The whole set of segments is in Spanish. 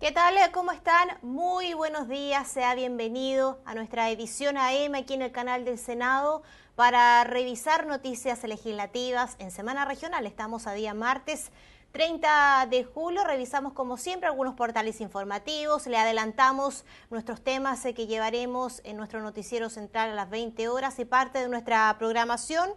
¿Qué tal? ¿Cómo están? Muy buenos días. Sea bienvenido a nuestra edición AM aquí en el canal del Senado para revisar noticias legislativas en Semana Regional. Estamos a día martes. 30 de julio revisamos como siempre algunos portales informativos, le adelantamos nuestros temas que llevaremos en nuestro noticiero central a las 20 horas y parte de nuestra programación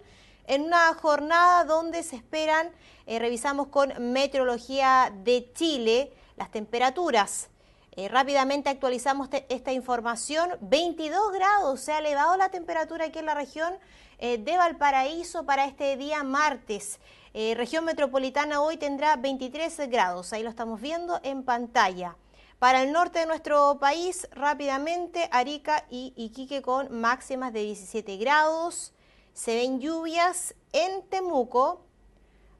en una jornada donde se esperan, eh, revisamos con Meteorología de Chile, las temperaturas, eh, rápidamente actualizamos esta información, 22 grados se ha elevado la temperatura aquí en la región eh, de Valparaíso para este día martes. Eh, región metropolitana hoy tendrá 23 grados, ahí lo estamos viendo en pantalla. Para el norte de nuestro país, rápidamente, Arica y Iquique con máximas de 17 grados. Se ven lluvias en Temuco,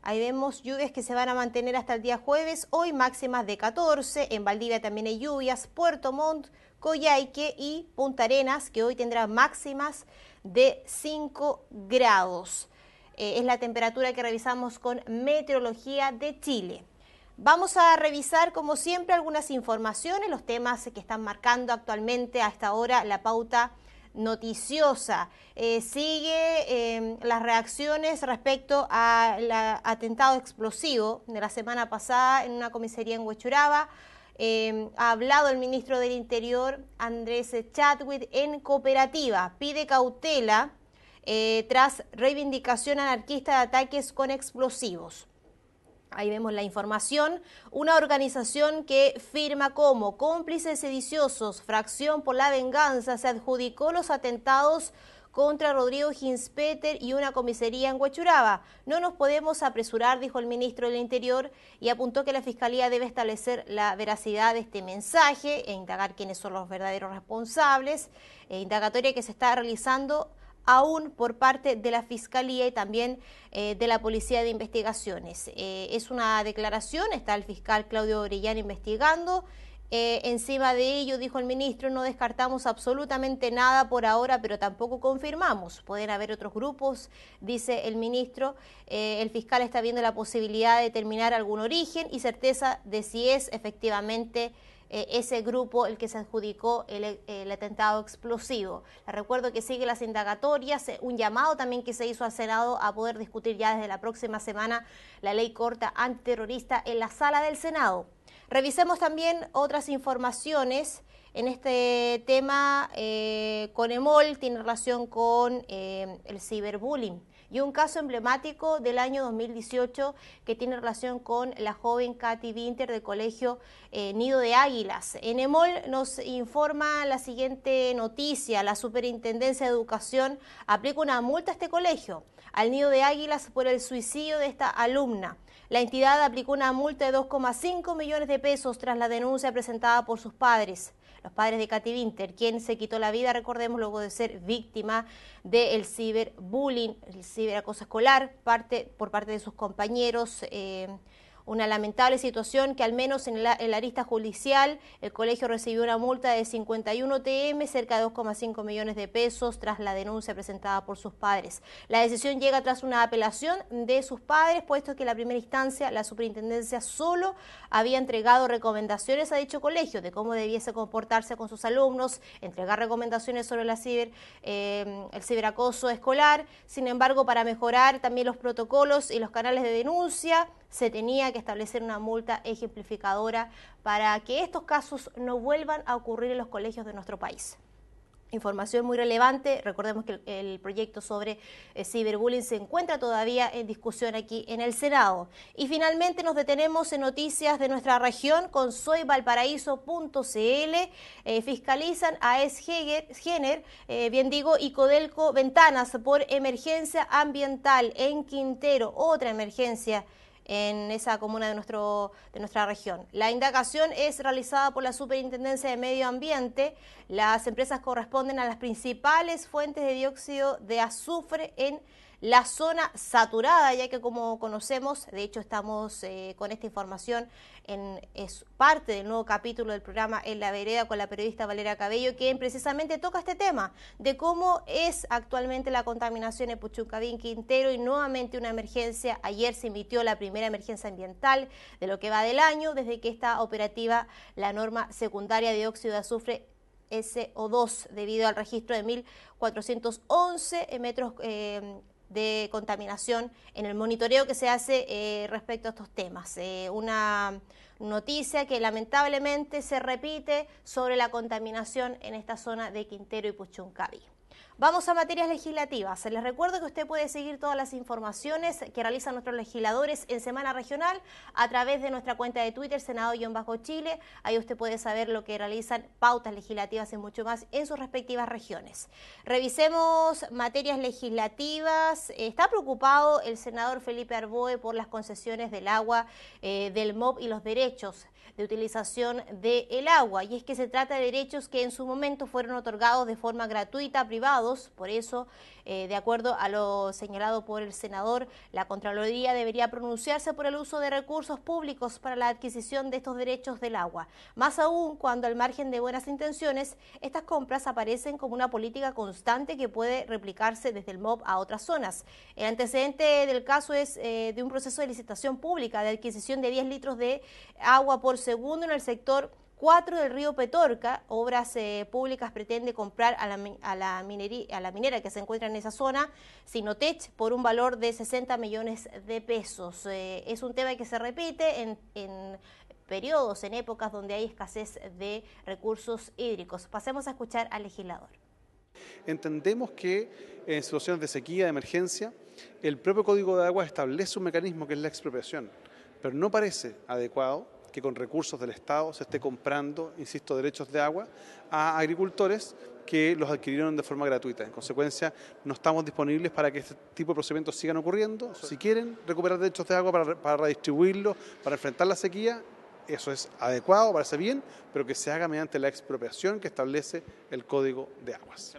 Ahí vemos lluvias que se van a mantener hasta el día jueves, hoy máximas de 14, en Valdivia también hay lluvias, Puerto Montt, Coyhaique y Punta Arenas, que hoy tendrá máximas de 5 grados. Eh, es la temperatura que revisamos con Meteorología de Chile. Vamos a revisar, como siempre, algunas informaciones, los temas que están marcando actualmente a esta hora la pauta noticiosa. Eh, sigue em, las reacciones respecto al atentado explosivo de la semana pasada en una comisaría en Huechuraba. Em, ha hablado el ministro del Interior, Andrés Chadwick, en cooperativa. Pide cautela eh, tras reivindicación anarquista de ataques con explosivos. Ahí vemos la información. Una organización que firma como cómplices sediciosos, fracción por la venganza, se adjudicó los atentados contra Rodrigo Ginspeter y una comisaría en Huachuraba. No nos podemos apresurar, dijo el ministro del Interior, y apuntó que la Fiscalía debe establecer la veracidad de este mensaje e indagar quiénes son los verdaderos responsables. E indagatoria que se está realizando aún por parte de la Fiscalía y también eh, de la Policía de Investigaciones. Eh, es una declaración, está el fiscal Claudio Orellana investigando. Eh, encima de ello, dijo el ministro, no descartamos absolutamente nada por ahora, pero tampoco confirmamos. Pueden haber otros grupos, dice el ministro. el fiscal está viendo la posibilidad de determinar algún origen y certeza de si es efectivamente eh, ese grupo el que se adjudicó el, atentado explosivo. Les recuerdo que sigue las indagatorias, eh, un llamado también que se hizo al Senado a poder discutir ya desde la próxima semana la ley corta antiterrorista en la sala del Senado. Revisemos también otras informaciones. En este tema, eh, con Conemol tiene relación con el ciberbullying y un caso emblemático del año 2018 que tiene relación con la joven Katy Winter del Colegio eh, Nido de Águilas. En EMOL nos informa la siguiente noticia, la Superintendencia de Educación aplica una multa a este colegio al nido de águilas por el suicidio de esta alumna. La entidad aplicó una multa de 2,5 millones de pesos tras la denuncia presentada por sus padres los padres de Katy Winter, quien se quitó la vida, recordemos, luego de ser víctima del ciberbullying, el ciberacoso escolar, parte, por parte de sus compañeros. Eh, una lamentable situación que al menos en la, en arista judicial el colegio recibió una multa de 51 TM, cerca de 2,5 millones de pesos tras la denuncia presentada por sus padres. La decisión llega tras una apelación de sus padres, puesto que en la primera instancia la superintendencia solo había entregado recomendaciones a dicho colegio de cómo debiese comportarse con sus alumnos, entregar recomendaciones sobre la ciber, eh, el ciberacoso escolar. Sin embargo, para mejorar también los protocolos y los canales de denuncia, se tenía que que establecer una multa ejemplificadora para que estos casos no vuelvan a ocurrir en los colegios de nuestro país información muy relevante. Recordemos que el, proyecto sobre eh, ciberbullying se encuentra todavía en discusión aquí en el Senado. Y finalmente nos detenemos en noticias de nuestra región con soyvalparaíso.cl. Eh, fiscalizan a Es eh, bien digo, y Codelco Ventanas por emergencia ambiental en Quintero, otra emergencia ambiental en esa comuna de, nuestro, de nuestra región. La indagación es realizada por la Superintendencia de Medio Ambiente. Las empresas corresponden a las principales fuentes de dióxido de azufre en la zona saturada, ya que como conocemos, de hecho estamos eh, con esta información, en, es parte del nuevo capítulo del programa En la vereda con la periodista Valera Cabello, que precisamente toca este tema de cómo es actualmente la contaminación en Puchuncavín, Quintero y nuevamente una emergencia. Ayer se emitió la primera emergencia ambiental de lo que va del año, desde que está operativa la norma secundaria de óxido de azufre SO2 debido al registro de 1.411 metros eh, de contaminación en el monitoreo que se hace eh, respecto a estos temas. Eh, una noticia que lamentablemente se repite sobre la contaminación en esta zona de Quintero y Puchuncaví. Vamos a materias legislativas. Les recuerdo que usted puede seguir todas las informaciones que realizan nuestros legisladores en Semana Regional a través de nuestra cuenta de Twitter, Senado-Chile. Ahí usted puede saber lo que realizan pautas legislativas y mucho más en sus respectivas regiones. Revisemos materias legislativas. Eh, está preocupado el senador Felipe Arboe por las concesiones del agua, eh, del MOB y los derechos de utilización del agua. Y es que se trata de derechos que en su momento fueron otorgados de forma gratuita a privados. Por eso, eh, de acuerdo a lo señalado por el senador, la Contraloría debería pronunciarse por el uso de recursos públicos para la adquisición de estos derechos del agua. Más aún cuando, al margen de buenas intenciones, estas compras aparecen como una política constante que puede replicarse desde el MOB a otras zonas. El antecedente del caso es eh, de un proceso de licitación pública de adquisición de 10 litros de agua por segundo en el sector 4 del río Petorca. Obras eh, públicas pretende comprar a la, minería, a la minera que se encuentra en esa zona, Sinotech, por un valor de 60 millones de pesos. Eh, es un tema que se repite en, en periodos, en épocas donde hay escasez de recursos hídricos. Pasemos a escuchar al legislador. Entendemos que en situaciones de sequía, de emergencia, el propio Código de Agua establece un mecanismo que es la expropiación, pero no parece adecuado que con recursos del Estado se esté comprando, insisto, derechos de agua a agricultores que los adquirieron de forma gratuita. En consecuencia, no estamos disponibles para que este tipo de procedimientos sigan ocurriendo. Si quieren recuperar derechos de agua para, para redistribuirlos, para enfrentar la sequía, eso es adecuado, parece bien, pero que se haga mediante la expropiación que establece el Código de Aguas.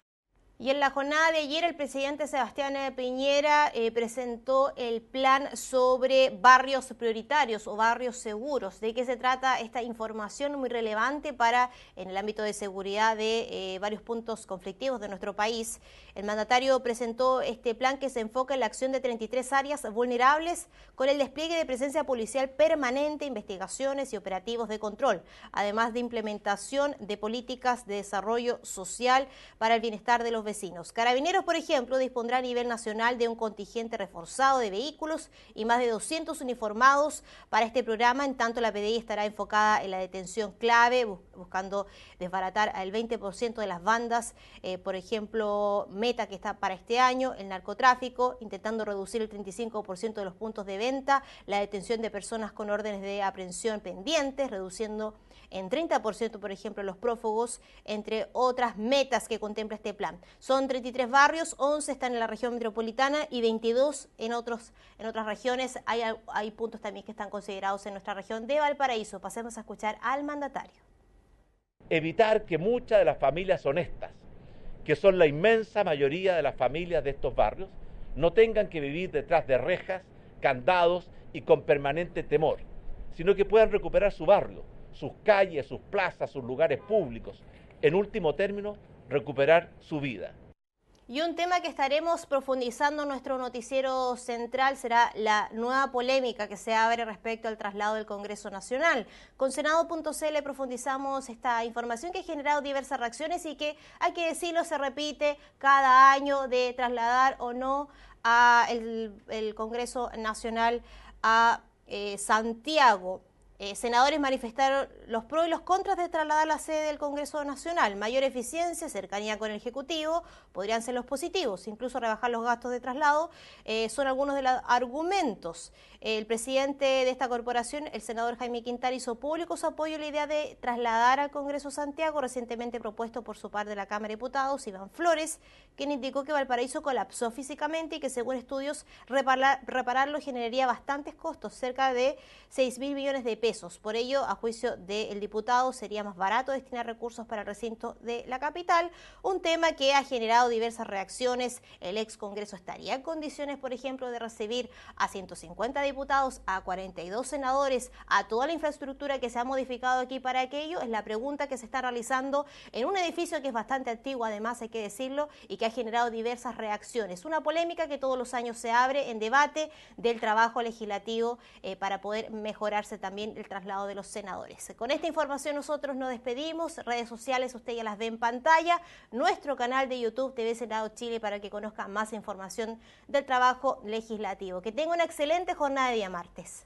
Y en la jornada de ayer el presidente Sebastián Piñera eh, presentó el plan sobre barrios prioritarios o barrios seguros. ¿De qué se trata esta información muy relevante para en el ámbito de seguridad de eh, varios puntos conflictivos de nuestro país? El mandatario presentó este plan que se enfoca en la acción de 33 áreas vulnerables con el despliegue de presencia policial permanente, investigaciones y operativos de control, además de implementación de políticas de desarrollo social para el bienestar de los vecinos. Carabineros, por ejemplo, dispondrá a nivel nacional de un contingente reforzado de vehículos y más de 200 uniformados para este programa, en tanto la PDI estará enfocada en la detención clave, buscando desbaratar al 20% de las bandas, eh, por ejemplo, meta que está para este año, el narcotráfico, intentando reducir el 35% de los puntos de venta, la detención de personas con órdenes de aprehensión pendientes, reduciendo en 30%, por ejemplo, los prófugos, entre otras metas que contempla este plan. Son 33 barrios, 11 están en la región metropolitana y 22 en, otros, en otras regiones. hay puntos también que están considerados en nuestra región de Valparaíso. Pasemos a escuchar al mandatario. Evitar que muchas de las familias honestas, que son la inmensa mayoría de las familias de estos barrios, no tengan que vivir detrás de rejas, candados y con permanente temor, sino que puedan recuperar su barrio, sus calles, sus plazas, sus lugares públicos. En último término, recuperar su vida. Y un tema que estaremos profundizando en nuestro noticiero central será la nueva polémica que se abre respecto al traslado del Congreso Nacional. Con Senado.cl profundizamos esta información que ha generado diversas reacciones y que, hay que decirlo, se repite cada año de trasladar o no al el, Congreso Nacional a eh, Santiago. Eh, senadores manifestaron los pros y los contras de trasladar la sede del Congreso Nacional. Mayor eficiencia, cercanía con el Ejecutivo, podrían ser los positivos, incluso rebajar los gastos de traslado, eh, son algunos de los argumentos. El presidente de esta corporación, el senador Jaime Quintar, hizo público su apoyo a la idea de trasladar al Congreso Santiago, recientemente propuesto por su par de la Cámara de Diputados, Iván Flores, quien indicó que Valparaíso colapsó físicamente y que según estudios repararlo generaría bastantes costos, cerca de 6 mil millones de pesos. Por ello, a juicio del diputado, sería más barato destinar recursos para el recinto de la capital, un tema que ha generado diversas reacciones. El ex Congreso estaría en condiciones, por ejemplo, de recibir a 150 diputados, a 42 senadores, a toda la infraestructura que se ha modificado aquí para aquello. Es la pregunta que se está realizando en un edificio que es bastante antiguo, además hay que decirlo, y que ha generado diversas reacciones. Una polémica que todos los años se abre en debate del trabajo legislativo eh, para poder mejorarse también el traslado de los senadores. Con esta información nosotros nos despedimos. Redes sociales usted ya las ve en pantalla. Nuestro canal de YouTube TV Senado Chile para que conozca más información del trabajo legislativo. Que tenga una excelente jornada de día martes.